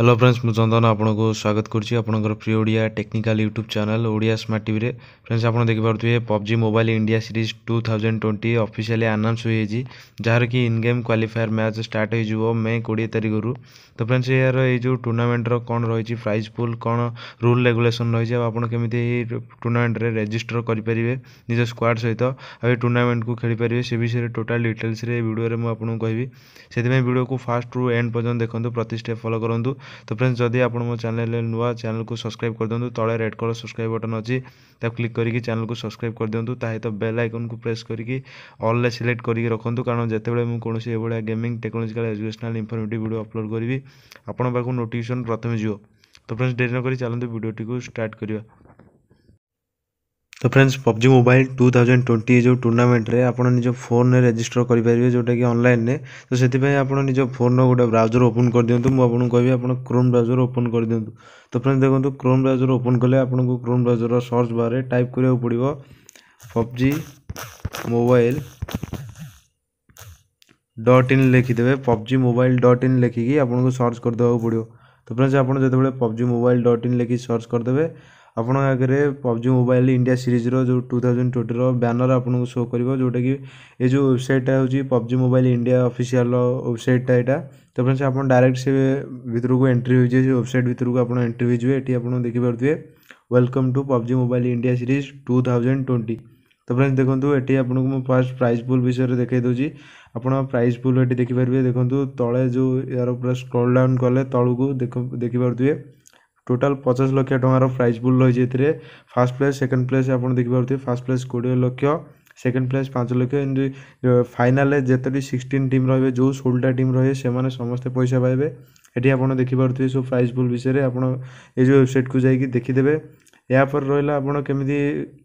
hello friends ମୁଁ ଚନ୍ଦନ ଆପଣଙ୍କୁ ସ୍ୱାଗତ କରୁଛି ଆପଣଙ୍କର ପ୍ରିୟ Odia technical YouTube channel Odia smart ଟିଭିରେ ଫ୍ରେଣ୍ଡସ୍ ଆପଣ ଦେଖିପାରୁଥିବେ PUBG mobile India series two thousand twenty officially announce ହୋଇଯାଇଛି ଯାହାରକି in game qualifier match start ହୋଇଯିବ ମେ କୋଡ଼ିଏ ତାରିଖରୁ ତ ଫ୍ରେଣ୍ଡସ୍ ଏହାର ଏଇ ଯେଉଁ ଟୁର୍ଣ୍ଣାମେଣ୍ଟର କ'ଣ ରହିଛି ପ୍ରାଇଜ୍ ପୁଲ୍ କ'ଣ ରୁଲ୍ ରେଗୁଲେସନ୍ ରହିଛି ଆଉ ଆପଣ କେମିତି ଏହି ଟୁର୍ଣ୍ଣାମେଣ୍ଟରେ ରେଜିଷ୍ଟର କରିପାରିବେ ନିଜ ସ୍କ୍ୱାଡ଼୍ ସହିତ ଆଉ ଏହି ଟୁର୍ଣ୍ଣାମେଣ୍ଟକୁ ଖେଳିପାରିବେ ସେ ବିଷୟରେ ଟୋଟାଲ୍ ଡିଟେଲ୍ସରେ ଏ ଭିଡ଼ିଓରେ ମୁଁ ଆପଣଙ୍କୁ କହିବି ସେଥିପାଇଁ ଭିଡ଼ିଓକୁ ଫାଷ୍ଟରୁ ଏଣ୍ଡ ପର୍ଯ୍ୟନ୍ତ ଦେଖନ୍ତୁ ପ୍ରତି ଷ୍ଟେପ୍ ଫଲୋ କରନ୍ତୁ ତ ଫ୍ରେଣ୍ଡସ୍ ଯଦି ଆପଣ ମୋ ଚ୍ୟାନେଲ୍ରେ ନୂଆ ଚ୍ୟାନେଲ୍କୁ ସବସ୍କ୍ରାଇବ୍ କରିଦିଅନ୍ତୁ ତଳେ ରେଡ୍ କଲର୍ ସବସ୍କ୍ରାଇବ୍ ବଟନ୍ ଅଛି ତାକୁ କ୍ଲିକ୍ କରିକି ଚ୍ୟାନେଲ୍କୁ ସବସ୍କ୍ରାଇବ୍ କରିଦିଅନ୍ତୁ ତା ସହିତ ବେଲ୍ ଆଇକନ୍କୁ ପ୍ରେସ୍ କରିକି ଅଲ୍ରେ ସିଲେକ୍ଟ କରିକି ରଖନ୍ତୁ କାରଣ ଯେତେବେଳେ ମୁଁ କୌଣସି ଏଭଳିଆ gaming technological educational informative video upload କରିବି ଆପଣଙ୍କ ପାଖକୁ ନୋଟିଫିକେସନ୍ ପ୍ରଥମେ ଯିବ ତ ଫ୍ରେଣ୍ଡସ୍ ଡେରି ନ କରି ଚାଲନ୍ତୁ ଭିଡ଼ିଓଟିକୁ ଷ୍ଟାର୍ଟ କରିବା তো friends PUBG mobile two thousand twenty ଯେଉଁ ଟୁର୍ଣ୍ଣାମେଣ୍ଟରେ ଆପଣ ନିଜ ଫୋନ୍ରେ ରେଜିଷ୍ଟର କରିପାରିବେ ଯେଉଁଟାକି ଅନଲାଇନ୍ରେ ତ ସେଥିପାଇଁ ଆପଣ ନିଜ ଫୋନ୍ର ଗୋଟେ ବ୍ରାଉଜର୍ ଓପନ୍ କରିଦିଅନ୍ତୁ ମୁଁ ଆପଣଙ୍କୁ କହିବି ଆପଣ କ୍ରୋମ୍ ବ୍ରାଉଜର୍ ଓପନ୍ କରିଦିଅନ୍ତୁ ତ ଫ୍ରେଣ୍ଡସ୍ ଦେଖନ୍ତୁ କ୍ରୋମ୍ ବ୍ରାଉଜର୍ ଓପନ୍ କଲେ ଆପଣଙ୍କୁ କ୍ରୋମ୍ ବ୍ରାଉଜର୍ର ସର୍ଚ୍ଚ ବାର୍ରେ ଟାଇପ୍ କରିବାକୁ ପଡ଼ିବ ପବଜି ମୋବାଇଲ ଡଟ୍ ଇନ୍ ଲେଖିଦେବେ ପବଜି ମୋବାଇଲ ଡଟ୍ ଇନ୍ ଲେଖିକି ଆପଣଙ୍କୁ ସର୍ଚ୍ଚ କରିଦେବାକୁ ପଡ଼ିବ ତ ଫ୍ରେଣ୍ଡସ୍ ଆପଣ ଯେତେବେଳେ ପବଜି ମୋବାଇଲ ଡଟ୍ ଇନ୍ ଲେଖି ସର୍ଚ୍ଚ କରିଦେବେ ଆପଣଙ୍କ ଆଗରେ ପବ୍ଜି ମୋବାଇଲ୍ ଇଣ୍ଡିଆ ସିରିଜ୍ର ଯେଉଁ ଟୁ ଥାଉଜେଣ୍ଡ ଟ୍ୱେଣ୍ଟିର ବ୍ୟାନର୍ ଆପଣଙ୍କୁ ଶୋ କରିବ ଯେଉଁଟାକି ଏ ଯେଉଁ ୱେବସାଇଟ୍ଟା ହେଉଛି ପବ୍ଜି ମୋବାଇଲ୍ ଇଣ୍ଡିଆ ଅଫିସିଆଲ୍ ୱେବସାଇଟ୍ଟା ଏଇଟା ତ ଫ୍ରେଣ୍ଡସ୍ ଆପଣ ଡାଇରେକ୍ଟ ସେ ଭିତରକୁ ଏଣ୍ଟ୍ରି ହୋଇଯିବେ ସେ ୱେବସାଇଟ୍ ଭିତରକୁ ଆପଣ ଏଣ୍ଟ୍ରି ହୋଇଯିବେ ଏଠି ଆପଣ ଦେଖିପାରୁଥିବେ welcome to PUBG mobile India series two thousand twenty ତ ଫ୍ରେଣ୍ଡସ୍ ଦେଖନ୍ତୁ ଏଠି ଆପଣଙ୍କୁ ମୁଁ ଫାର୍ଷ୍ଟ ପ୍ରାଇସ୍ ପୁଲ୍ ବିଷୟରେ ଦେଖାଇ ଦେଉଛି ଆପଣ ପ୍ରାଇସ୍ ପୁଲ୍ ଏଠି ଦେଖିପାରିବେ ଦେଖନ୍ତୁ ତଳେ ଯେଉଁ ଏହାର ପୁରା ସ୍କ୍ରୋଲ୍ ଡାଉନ୍ କଲେ ତଳକୁ ଦେଖିପାରୁଥିବେ ଟୋଟାଲ୍ ପଚାଶ ଲକ୍ଷ ଟଙ୍କାର ପ୍ରାଇଜ୍ ପୁଲ୍ ରହିଛି ଏଥିରେ ଫାର୍ଷ୍ଟ ପ୍ଲେସ୍ ସେକେଣ୍ଡ ପ୍ଲେସ୍ ଆପଣ ଦେଖିପାରୁଥିବେ ଫାର୍ଷ୍ଟ ପ୍ଲେସ୍ କୋଡ଼ିଏ ଲକ୍ଷ ସେକେଣ୍ଡ ପ୍ଲେସ୍ ପାଞ୍ଚ ଲକ୍ଷ ଏମିତି ଫାଇନାଲ୍ରେ ଯେତୋଟି ସିକ୍ସଟିନ୍ ଟିମ୍ ରହିବେ ଯେଉଁ ଷୋହଳଟା ଟିମ୍ ରହିବେ ସେମାନେ ସମସ୍ତେ ପଇସା ପାଇବେ ଏଠି ଆପଣ ଦେଖିପାରୁଥିବେ ସବୁ ପ୍ରାଇଜ୍ ବୁଲ୍ ବିଷୟରେ ଆପଣ ଏ ଯେଉଁ ୱେବସାଇଟ୍କୁ ଯାଇକି ଦେଖିଦେବେ ଏହାପରେ ରହିଲା ଆପଣ କେମିତି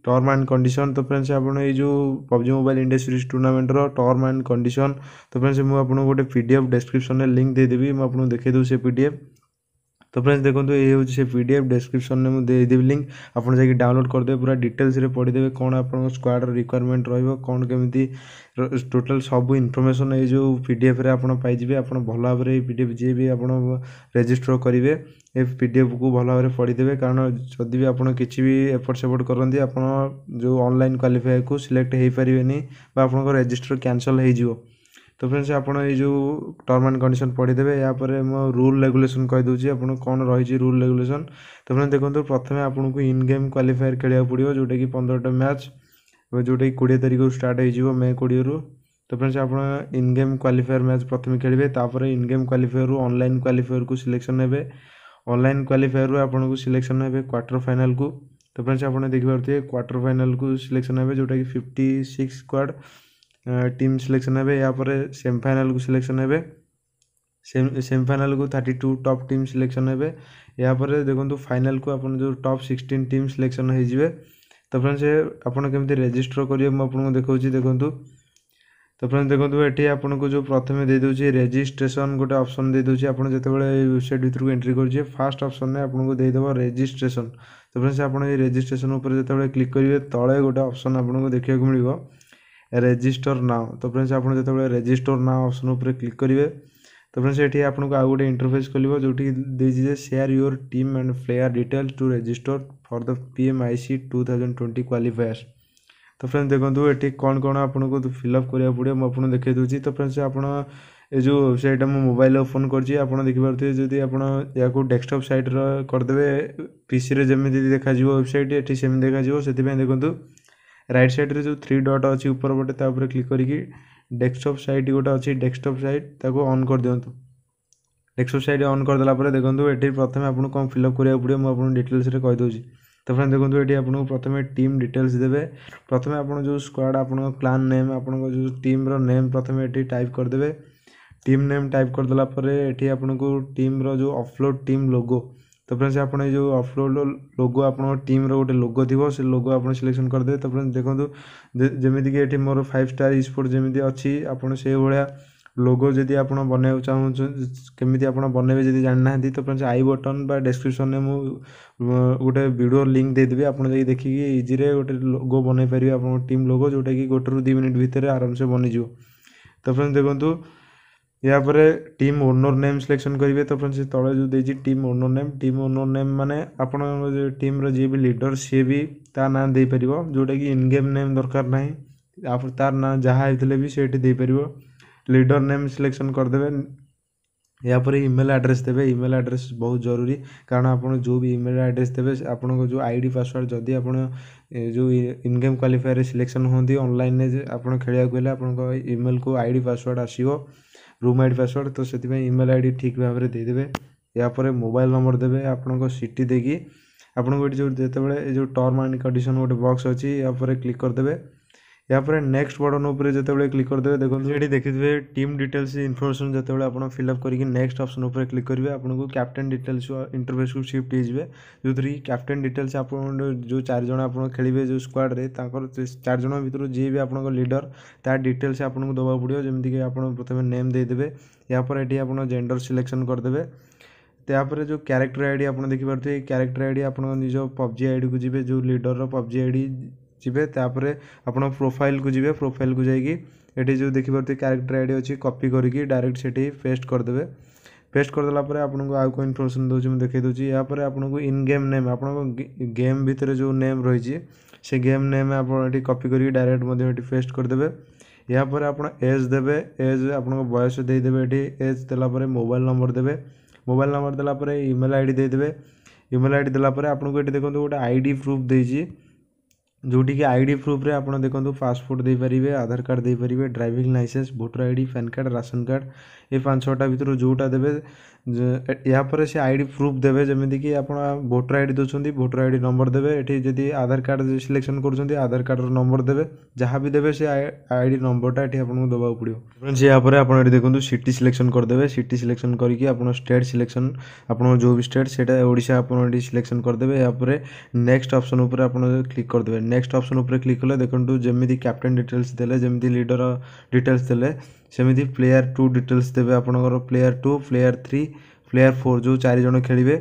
ଟର୍ମ ଆଣ୍ଡ କଣ୍ଡିସନ୍ ତ ଫ୍ରେଣ୍ଡସ୍ ଆପଣ ଏଇ ଯେଉଁ ପବ୍ଜି ମୋବାଇଲ୍ ଇଣ୍ଡିଆ ସିରିଜ୍ ଟୁର୍ଣ୍ଣାମେଣ୍ଟର ଟର୍ମ ଆଣ୍ଡ କଣ୍ଡିସନ୍ ତ ଫ୍ରେଣ୍ଡସ୍ ମୁଁ ଆପଣଙ୍କୁ ଗୋଟେ ପି ଡି ଏଫ୍ ଡେସ୍କ୍ରିପ୍ସନ୍ରେ ଲିଙ୍କ୍ ଦେଇଦେବି ମୁଁ ଆପଣଙ୍କୁ ଦେଖେଇଦେବି ସେ ପି ଡି ଏଫ୍ তো ফ্রেন্ডস দেখুন এই হচ্ছে সে পিডিএফ ডেসক্রিপশনে মু দেইদেবি লিঙ্ক ଆପଣ ଯାଇକି ଡାଉନଲୋଡ୍ କରିଦେବେ ପୁରା ଡିଟେଲ୍ସରେ ପଢ଼ିଦେବେ କ'ଣ ଆପଣଙ୍କ ସ୍କ୍ୱାଡ଼ର ରିକ୍ୱାରମେଣ୍ଟ ରହିବ କ'ଣ କେମିତି ଟୋଟାଲ୍ ସବୁ ଇନଫର୍ମେସନ୍ ଏଇ ଯେଉଁ ପିଡ଼ିଏଫ୍ରେ ଆପଣ ପାଇଯିବେ ଆପଣ ଭଲ ଭାବରେ ଏଇ ପିଡ଼ିଏଫ୍ ଯିଏ ବି ଆପଣ ରେଜିଷ୍ଟର କରିବେ ଏ ପିଡ଼ିଏଫ୍କୁ ଭଲ ଭାବରେ ପଢ଼ିଦେବେ କାରଣ ଯଦି ବି ଆପଣ କିଛି ବି ଏପଟ ସେପଟ କରନ୍ତି ଆପଣ ଯେଉଁ ଅନଲାଇନ୍ କ୍ୱାଲିଫାଏକୁ ସିଲେକ୍ଟ ହେଇପାରିବେନି ବା ଆପଣଙ୍କ ରେଜିଷ୍ଟର କ୍ୟାନସଲ୍ ହେଇଯିବ ତ ଫ୍ରେଣ୍ଡସ୍ ଆପଣ ଏଇ ଯେଉଁ ଟର୍ମ ଆଣ୍ଡ କଣ୍ଡିସନ୍ ପଢ଼ିଦେବେ ଏହାପରେ ମୋ ରୁଲ୍ ରେଗୁଲେସନ୍ କହିଦେଉଛି ଆପଣ କ'ଣ ରହିଛି ରୁଲ୍ ରେଗୁଲେସନ୍ ତ ଫ୍ରେଣ୍ଡସ୍ ଦେଖନ୍ତୁ ପ୍ରଥମେ ଆପଣଙ୍କୁ ଇନ୍ ଗେମ୍ କ୍ୱାଲିଫାୟର୍ ଖେଳିବାକୁ ପଡ଼ିବ ଯେଉଁଟାକି ପନ୍ଦରଟା ମ୍ୟାଚ୍ ଯେଉଁଟାକି କୋଡ଼ିଏ ତାରିଖରୁ ଷ୍ଟାର୍ଟ ହେଇଯିବ ମେ କୋଡ଼ିଏରୁ ତ ଫ୍ରେଣ୍ଡସ୍ ଆପଣ ଇନ୍ ଗେମ୍ କ୍ୱାଲିଫାୟର୍ ମ୍ୟାଚ୍ ପ୍ରଥମେ ଖେଳିବେ ତାପରେ ଇନ୍ ଗେମ୍ କ୍ୱାଲିଫାୟର୍ରୁ ଅନଲାଇନ୍ କ୍ୱାଲିଫାୟର୍କୁ ସିଲେକ୍ସନ୍ ହେବେ ଅନଲାଇନ୍ କ୍ୱାଲିଫାୟର୍ରୁ ଆପଣଙ୍କୁ ସିଲେକ୍ସନ୍ ହେବେ କ୍ୱାର୍ଟର୍ ଫାଇନାଲ୍କୁ ତ ଫ୍ରେଣ୍ଡସ୍ ଆପଣ ଦେଖିପାରୁଥିବେ କ୍ୱାର୍ଟର୍ ଫାଇନାଲ୍କୁ ସିଲେକ୍ସନ୍ ହେବେ ଯେଉଁଟାକି fifty six squad team selection ହେବେ ଏହାପରେ ସେମିଫାଇନାଲ୍କୁ ସିଲେକ୍ସନ୍ ହେବେ ସେମିଫାଇନାଲ୍କୁ thirty two top team selection ହେବେ ଏହାପରେ ଦେଖନ୍ତୁ ଫାଇନାଲ୍କୁ ଆପଣ ଯେଉଁ ଟପ୍ ସିକ୍ସଟିନ୍ ଟିମ୍ ସିଲେକ୍ସନ୍ ହେଇଯିବେ ତ ଫ୍ରେଣ୍ଡସ୍ ଆପଣ କେମିତି ରେଜିଷ୍ଟର କରିବେ ମୁଁ ଆପଣଙ୍କୁ ଦେଖାଉଛି ଦେଖନ୍ତୁ ତ ଫ୍ରେଣ୍ଡସ୍ ଦେଖନ୍ତୁ ଏଠି ଆପଣଙ୍କୁ ଯେଉଁ ପ୍ରଥମେ ଦେଇଦେଉଛି ରେଜିଷ୍ଟ୍ରେସନ୍ ଗୋଟେ ଅପସନ୍ ଦେଇଦେଉଛି ଆପଣ ଯେତେବେଳେ ଏଇ ୱେବସାଇଟ୍ ଭିତରକୁ ଏଣ୍ଟ୍ରି କରିଯିବେ ଫାର୍ଷ୍ଟ ଅପସନ୍ରେ ଆପଣଙ୍କୁ ଦେଇଦେବ ରେଜିଷ୍ଟ୍ରେସନ୍ ତ ଫ୍ରେଣ୍ଡସ୍ ଆପଣ ଏଇ ରେଜିଷ୍ଟ୍ରେସନ୍ ଉପରେ ଯେତେବେଳେ କ୍ଲିକ୍ କରିବେ ତଳେ ଗୋଟେ ଅପସନ୍ ଆପଣଙ୍କୁ ଦେଖିବାକୁ ମିଳିବ ରେଜିଷ୍ଟର ନାଓ ତ ଫ୍ରେଣ୍ଡସ୍ ଆପଣ ଯେତେବେଳେ ରେଜିଷ୍ଟର ନାଓ ଅପସନ୍ ଉପରେ କ୍ଲିକ୍ କରିବେ ତ ଫ୍ରେଣ୍ଡସ୍ ଏଠି ଆପଣଙ୍କୁ ଆଉ ଗୋଟେ ଇଣ୍ଟରଫେସ୍ ଖୋଲିବ ଯେଉଁଠି ଦେଇଛି ଯେ share your team and player detail to register for the P M I C two thousand twenty qualifiers ତ ଫ୍ରେଣ୍ଡସ୍ ଦେଖନ୍ତୁ ଏଠି କ'ଣ କ'ଣ ଆପଣଙ୍କୁ ଫିଲ୍ଅପ୍ କରିବାକୁ ପଡ଼ିବ ମୁଁ ଆପଣଙ୍କୁ ଦେଖାଇ ଦେଉଛି ତ ଫ୍ରେଣ୍ଡସ୍ ଆପଣ ଏ ଯେଉଁ ୱେବସାଇଟ୍ଟା ମୁଁ ମୋବାଇଲ୍ ଓପନ୍ କରିଛି ଆପଣ ଦେଖିପାରୁଥିବେ ଯଦି ଆପଣ ଏହାକୁ ଡେସ୍କଟପ୍ ସାଇଟ୍ର କରିଦେବେ ପିସିରେ ଯେମିତି ଦେଖାଯିବ ୱେବସାଇଟ୍ ଏଠି ସେମିତି ଦେଖାଯିବ ସେଥିପାଇଁ ଦେଖନ୍ତୁ রাইট সাইড্রে ଯେଉଁ ଥ୍ରୀ ଡଟ୍ ଅଛି ଉପର ପଟେ ତା ଉପରେ କ୍ଲିକ୍ କରିକି ଡେସ୍କଟପ୍ ସାଇଟ୍ ଗୋଟେ ଅଛି ଡେସ୍କଟପ୍ ସାଇଟ୍ ତାକୁ ଅନ୍ କରିଦିଅନ୍ତୁ ଡେସ୍କଟପ୍ ସାଇଟ୍ ଅନ୍ କରିଦେଲା ପରେ ଦେଖନ୍ତୁ ଏଠି ପ୍ରଥମେ ଆପଣଙ୍କୁ କ'ଣ ଫିଲ୍ଅପ୍ କରିବାକୁ ପଡ଼ିବ ମୁଁ ଆପଣଙ୍କୁ ଡିଟେଲ୍ସରେ କହିଦେଉଛି ତ ଫ୍ରେଣ୍ଡ ଦେଖନ୍ତୁ ଏଠି ଆପଣଙ୍କୁ ପ୍ରଥମେ ଟିମ୍ ଡିଟେଲ୍ସ ଦେବେ ପ୍ରଥମେ ଆପଣ ଯେଉଁ ସ୍କ୍ୱାଡ଼ ଆପଣଙ୍କ କ୍ଲାନ୍ ନେମ୍ ଆପଣଙ୍କ ଯେଉଁ ଟିମ୍ର ନେମ୍ ପ୍ରଥମେ ଏଠି ଟାଇପ୍ କରିଦେବେ ଟିମ୍ ନେମ୍ ଟାଇପ୍ କରିଦେଲା ପରେ ଏଠି ଆପଣଙ୍କୁ ଟିମ୍ର ଯେଉଁ ଅପଲୋଡ଼୍ ଟିମ୍ ଲୋଗୋ ତ ଫ୍ରେଣ୍ଡସ୍ ଆପଣ ଏଇ ଯେଉଁ ଅଫ୍ରୋଡ଼୍ର ଲୋଗୋ ଆପଣଙ୍କ ଟିମ୍ର ଗୋଟେ ଲୋଗୋ ଥିବ ସେ ଲୋଗୋ ଆପଣ ସିଲେକ୍ସନ୍ କରିଦେବେ ତ ଫ୍ରେଣ୍ଡସ୍ ଦେଖନ୍ତୁ ଯେମିତିକି ଏଠି ମୋର ଫାଇଭ୍ ଷ୍ଟାର୍ ଇସ୍ପୋର୍ଟ ଯେମିତି ଅଛି ଆପଣ ସେଇଭଳିଆ ଲୋଗୋ ଯଦି ଆପଣ ବନେଇବାକୁ ଚାହୁଁଛନ୍ତି କେମିତି ଆପଣ ବନେଇବେ ଯଦି ଜାଣିନାହାନ୍ତି ତ ଫ୍ରେଣ୍ଡସ୍ ଆଇ ବଟନ୍ ବା ଡେସ୍କ୍ରିପସନ୍ରେ ମୁଁ ଗୋଟେ ଭିଡ଼ିଓ ଲିଙ୍କ୍ ଦେଇଦେବି ଆପଣ ଯାଇକି ଦେଖିକି ଇଜିରେ ଗୋଟେ ଲୋଗୋ ବନେଇ ପାରିବେ ଆପଣଙ୍କ ଟିମ୍ ଲୋଗୋ ଯେଉଁଟାକି ଗୋଟେରୁ ଦୁଇ ମିନିଟ୍ ଭିତରେ ଆରାମସେ ବନିଯିବ ତ ଫ୍ରେଣ୍ଡସ୍ ଦେଖନ୍ତୁ ୟାପରେ ଟିମ୍ ଓନର୍ ନେମ୍ ସିଲେକ୍ସନ୍ କରିବେ ତ ଫ୍ରେଣ୍ଡସ୍ ସେ ତଳେ ଯେଉଁ ଦେଇଛି team owner name team owner name ମାନେ ଆପଣଙ୍କ ଯେଉଁ ଟିମ୍ର ଯିଏ ବି ଲିଡ଼ର୍ ସିଏ ବି ତା ନାଁ ଦେଇପାରିବ ଯେଉଁଟାକି ଇନ୍ ଗେମ୍ ନେମ୍ ଦରକାର ନାହିଁ ତାର ନାଁ ଯାହା ହେଇଥିଲେ ବି ସେଇଠି ଦେଇପାରିବ ଲିଡ଼ର୍ ନେମ୍ ସିଲେକ୍ସନ୍ କରିଦେବେ ୟାପରେ ଇମେଲ୍ ଆଡ଼୍ରେସ୍ ଦେବେ ଇମେଲ୍ ଆଡ଼୍ରେସ୍ ବହୁତ ଜରୁରୀ କାରଣ ଆପଣ ଯେଉଁ ବି ଇମେଲ୍ ଆଡ଼୍ରେସ୍ ଦେବେ ଆପଣଙ୍କ ଯେଉଁ ଆଇ ଡ଼ି ପାସୱାର୍ଡ଼ ଯଦି ଆପଣ ଯେଉଁ ଇନ୍ ଗେମ୍ କ୍ୱାଲିଫାୟର୍ରେ ସିଲେକ୍ସନ୍ ହୁଅନ୍ତି ଅନଲାଇନ୍ରେ ଆପଣ ଖେଳିବାକୁ ହେଲେ ଆପଣଙ୍କ ଇମେଲ୍କୁ ଆଇ ଡ଼ି ପାସୱାର୍ଡ଼ ଆସିବ ରୁମ୍ ଆଇ ଡ଼ି ପାସୱାର୍ଡ଼ ତ ସେଥିପାଇଁ ଇମେଲ୍ ଆଇ ଡ଼ି ଠିକ୍ ଭାବରେ ଦେଇଦେବେ ଏହାପରେ ମୋବାଇଲ୍ ନମ୍ବର ଦେବେ ଆପଣଙ୍କ ସିଟି ଦେଇକି ଆପଣଙ୍କୁ ଏଠି ଯେଉଁ ଯେତେବେଳେ ଏ ଯେଉଁ ଟର୍ମ ଆଣ୍ଡ କଣ୍ଡିସନ୍ ଗୋଟେ ବକ୍ସ ଅଛି ୟା ଉପରେ କ୍ଲିକ୍ କରିଦେବେ या नेक्स्ट बटन उपर जो क्लिक करदे देखते देखिए टीम डिटेल्स इनफर्मेशन जो आप फिलअप करके नेक्स्ट अप्सन क्लिक करेंगे आपको कैप्टेन डिटेल्स इंटरफेस को सिफ्ट हो जो थी कैप्टेन डिटेल्स आप जो चारज आप खेलिए जो स्क्वाड्रेक चारज भर जी भी आप लिडर तार डिटेल्स आपको देवा पड़ो जमीक आप प्रथम नेम देदेवे यापर ये आप जेंडर सिलेक्शन करदे ତାପରେ ଯେଉଁ କ୍ୟାରେକ୍ଟର ଆଇ ଡ଼ି ଆପଣ ଦେଖିପାରୁଥିବେ କ୍ୟାରେକ୍ଟର ଆଇ ଡ଼ି ଆପଣ ନିଜ ପବ୍ଜି ଆଇଡ଼ିକୁ ଯିବେ ଯେଉଁ ଲିଡ଼ରର ପବ୍ଜି ଆଇ ଡ଼ି ଯିବେ ତା'ପରେ ଆପଣ ପ୍ରୋଫାଇଲ୍କୁ ଯିବେ ପ୍ରୋଫାଇଲ୍କୁ ଯାଇକି ଏଠି ଯେଉଁ ଦେଖିପାରୁଥିବେ କ୍ୟାରେକ୍ଟର ଆଇ ଡ଼ି ଅଛି କପି କରିକି ଡାଇରେକ୍ଟ ସେଠି ପେଷ୍ଟ କରିଦେବେ ପେଷ୍ଟ କରିଦେଲା ପରେ ଆପଣଙ୍କୁ ଆଉ କେଉଁ ଇନଫର୍ମେସନ୍ ଦେଉଛି ମୁଁ ଦେଖାଇ ଦେଉଛି ଏହାପରେ ଆପଣଙ୍କୁ ଇନ୍ ଗେମ୍ ନେମ୍ ଆପଣଙ୍କ ଗେମ୍ ଭିତରେ ଯେଉଁ ନେମ୍ ରହିଛି ସେ ଗେମ୍ ନେମ୍ ଆପଣ ଏଠି କପି କରିକି ଡାଇରେକ୍ଟ ମଧ୍ୟ ଏଠି ପେଷ୍ଟ କରିଦେବେ ଏହାପରେ ଆପଣ ଏଜ୍ ଦେବେ ଏଜ୍ ଆପଣଙ୍କ ବୟସ ଦେଇଦେବେ ଏଠି ଏଜ୍ ଦେଲା ପରେ ମୋବାଇଲ୍ ନମ୍ବର ଦେବେ ମୋବାଇଲ୍ ନମ୍ବର ଦେଲା ପରେ ଇମେଲ୍ ଆଇ ଡ଼ି ଦେଇଦେବେ ଇମେଲ୍ ଆଇ ଡ଼ି ଦେଲା ପରେ ଆପଣଙ୍କୁ ଏଠି ଦେଖନ୍ତୁ ଗୋଟେ ଆଇ ଡ଼ି ପ୍ରୁଫ୍ ଦେଇଛି ଯେଉଁଠିକି ଆଇ ଡ଼ି ପ୍ରୁଫ୍ରେ ଆପଣ ଦେଖନ୍ତୁ ପାସପୋର୍ଟ ଦେଇପାରିବେ ଆଧାର କାର୍ଡ଼ ଦେଇପାରିବେ driving licence voter I D PAN card ration card ଏ ପାଞ୍ଚ ଛଅଟା ଭିତରୁ ଯେଉଁଟା ଦେବେ ଏହାପରେ ସେ ଆଇ ଡ଼ି ପ୍ରୁଫ୍ ଦେବେ ଯେମିତିକି ଆପଣ ଭୋଟର ଆଇ ଡ଼ି ଦେଉଛନ୍ତି ଭୋଟର ଆଇ ଡ଼ି ନମ୍ବର ଦେବେ ଏଠି ଯଦି ଆଧାର କାର୍ଡ଼ ସିଲେକ୍ସନ୍ କରୁଛନ୍ତି ଆଧାର କାର୍ଡ଼ର ନମ୍ବର ଦେବେ ଯାହା ବି ଦେବେ ସେ ଆଇ ଡ଼ି ନମ୍ବରଟା ଏଠି ଆପଣଙ୍କୁ ଦେବାକୁ ପଡ଼ିବ ଫ୍ରେଣ୍ଡସ୍ ଏହାପରେ ଆପଣ ଏଠି ଦେଖନ୍ତୁ ସିଟି ସିଲେକ୍ସନ୍ କରିଦେବେ ସିଟି ସିଲେକ୍ସନ୍ କରିକି ଆପଣ ଷ୍ଟେଟ୍ ସିଲେକ୍ସନ୍ ଆପଣଙ୍କ ଯେଉଁ ବି ଷ୍ଟେଟ୍ ସେଇଟା ଓଡ଼ିଶା ଆପଣ ଏଠି ସିଲେକ୍ସନ୍ କରିଦେବେ ଏହାପରେ ନେକ୍ସଟ ଅପସନ୍ ଉପରେ ଆପଣ କ୍ଲିକ୍ କରିଦେବେ ନେକ୍ସଟ ଅପସନ୍ ଉପରେ କ୍ଲିକ୍ କଲେ ଦେଖନ୍ତୁ ଯେମିତି କ୍ୟାପ୍ଟେନ୍ ଡିଟେଲ୍ସ ଦେଲେ ଯେମିତି ଲିଡ଼ର ଡିଟେଲ୍ସ ଦେଲେ ସେମିତି ପ୍ଲେୟାର ଟୁ ଡିଟେଲ୍ସ ଦେବେ ଆପଣଙ୍କର player two player three player four ଯେଉଁ ଚାରିଜଣ ଖେଳିବେ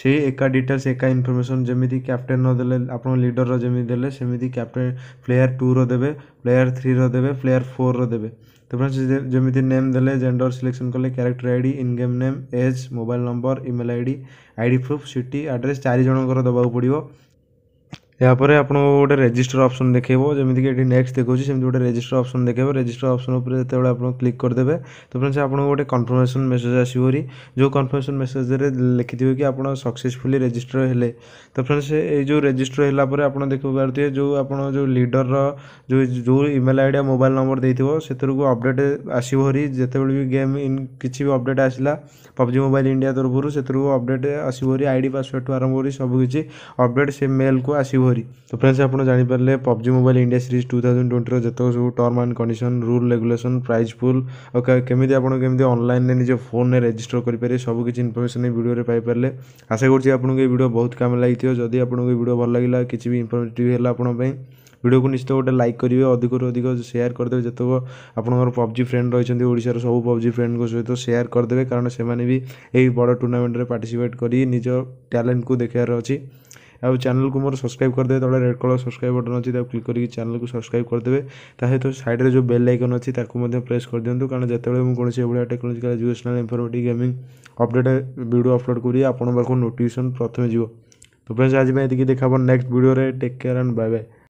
ସେଇ ଏକା ଡିଟେଲ୍ସ ଏକା ଇନଫର୍ମେସନ୍ ଯେମିତି କ୍ୟାପ୍ଟେନ୍ର ଦେଲେ ଆପଣ ଲିଡ଼ରର ଯେମିତି ଦେଲେ ସେମିତି କ୍ୟାପ୍ଟେନ୍ ପ୍ଲେୟାର ଟୁର ଦେବେ ପ୍ଲେୟାର ଥ୍ରୀର ଦେବେ ପ୍ଲେୟାର ଫୋର୍ର ଦେବେ ତାପରେ ଯେମିତି ନେମ୍ ଦେଲେ ଜେଣ୍ଡର ସିଲେକ୍ସନ୍ କଲେ character I D in game name age mobile number email I D I D proof city address ଚାରିଜଣଙ୍କର ଦେବାକୁ ପଡ଼ିବ यापर आप गोटे रेजिटर अप्सन देखे जमीक ये नेक्स्ट देखिए सेमती गोटे रेजिटर अप्सन देखे रेजिटर अप्सन जो आप क्लिक करदे तो फ्रेंड्स आपको गोटे कनफर्मेसन मेसेज आसो जो कनफर्मेसन मेसेज लिखिथ कि आप सक्सेसफुली रेजिटर है तो फ्रेंड्स ये रेजिटर होगापर आप देख पारे जो आप जो लिडर जो जो email I D mobile number देर को अपडेट आसोरी जिते भी गेम इन किसी भी अपडेट आसला पब्जी मोबाइल इंडिया तरफ से अपडेट आसोरी आई डी पासवर्ड टू आरंभ सबकि अपडेट से मेल को आसो ଆହୁରି ତ ଫ୍ରେଣ୍ଡସ୍ ଆପଣ ଜାଣିପାରିଲେ PUBG mobile India series two thousand ଟ୍ୱେଣ୍ଟିର ଯେତେକ ସବୁ term and condition rule regulation prize pool ଆଉ କେମିତି ଆପଣ କେମିତି ଅନଲାଇନ୍ରେ ନିଜ ଫୋନ୍ରେ ରେଜିଷ୍ଟର କରିପାରିବେ ସବୁ କିଛି ଇନଫର୍ମେସନ୍ ଏଇ ଭିଡ଼ିଓରେ ପାଇପାରିଲେ ଆଶା କରୁଛି ଆପଣଙ୍କୁ ଏଇ ଭିଡ଼ିଓ ବହୁତ କାମ ଲାଗିଥିବ ଯଦି ଆପଣଙ୍କୁ ଏଇ ଭିଡ଼ିଓ ଭଲ ଲାଗିଲା କିଛି ବି ଇନଫର୍ମେଟିଭ୍ ହେଲା ଆପଣଙ୍କ ପାଇଁ ଭିଡ଼ିଓକୁ ନିଶ୍ଚିତ ଗୋଟେ ଲାଇକ୍ କରିବେ ଅଧିକରୁ ଅଧିକ ସେୟାର କରିଦେବେ ଯେତେକ ଆପଣଙ୍କର ପବ୍ଜି ଫ୍ରେଣ୍ଡ ରହିଛନ୍ତି ଓଡ଼ିଶାର ସବୁ ପବ୍ଜି ଫ୍ରେଣ୍ଡଙ୍କ ସହିତ ସେୟାର କରିଦେବେ କାରଣ ସେମାନେ ବି ଏହି ବଡ଼ ଟୁର୍ଣ୍ଣାମେଣ୍ଟରେ ପାର୍ଟିସିପେଟ୍ କରି ନିଜ ଟ୍ୟାଲେଣ୍ଟକୁ ଦେଖେଇବାର ଅଛି ଆଉ ଚ୍ୟାନେଲକୁ ମୋର ସବସ୍କ୍ରାଇବ୍ କରିଦେବେ ତଳେ ରେଡ୍ କଲର୍ ସବସ୍କ୍ରାଇବ୍ ବଟନ୍ ଅଛି ତାକୁ କ୍ଲିକ୍ କରିକି ଚ୍ୟାନେଲକୁ ସବସ୍କ୍ରାଇବ୍ କରିଦେବେ ତା ସହିତ ସାଇଡ଼୍ରେ ଯେଉଁ ବେଲ୍ ଆଇକନ୍ ଅଛି ତାକୁ ମଧ୍ୟ ପ୍ରେସ୍ କରିଦିଅନ୍ତୁ କାରଣ ଯେତେବେଳେ ମୁଁ କୌଣସି ଏଭଳିଆ technological educational informative gaming update video upload କରିବି ଆପଣଙ୍କ ପାଖକୁ ନୋଟିଫିକେସନ୍ ପ୍ରଥମେ ଯିବ ତ ଫ୍ରେଣ୍ଡସ୍ ଆଜି ପାଇଁ ଏତିକି ଦେଖା ହେବ ନେକ୍ସଟ ଭିଡ଼ିଓରେ take care and bye bye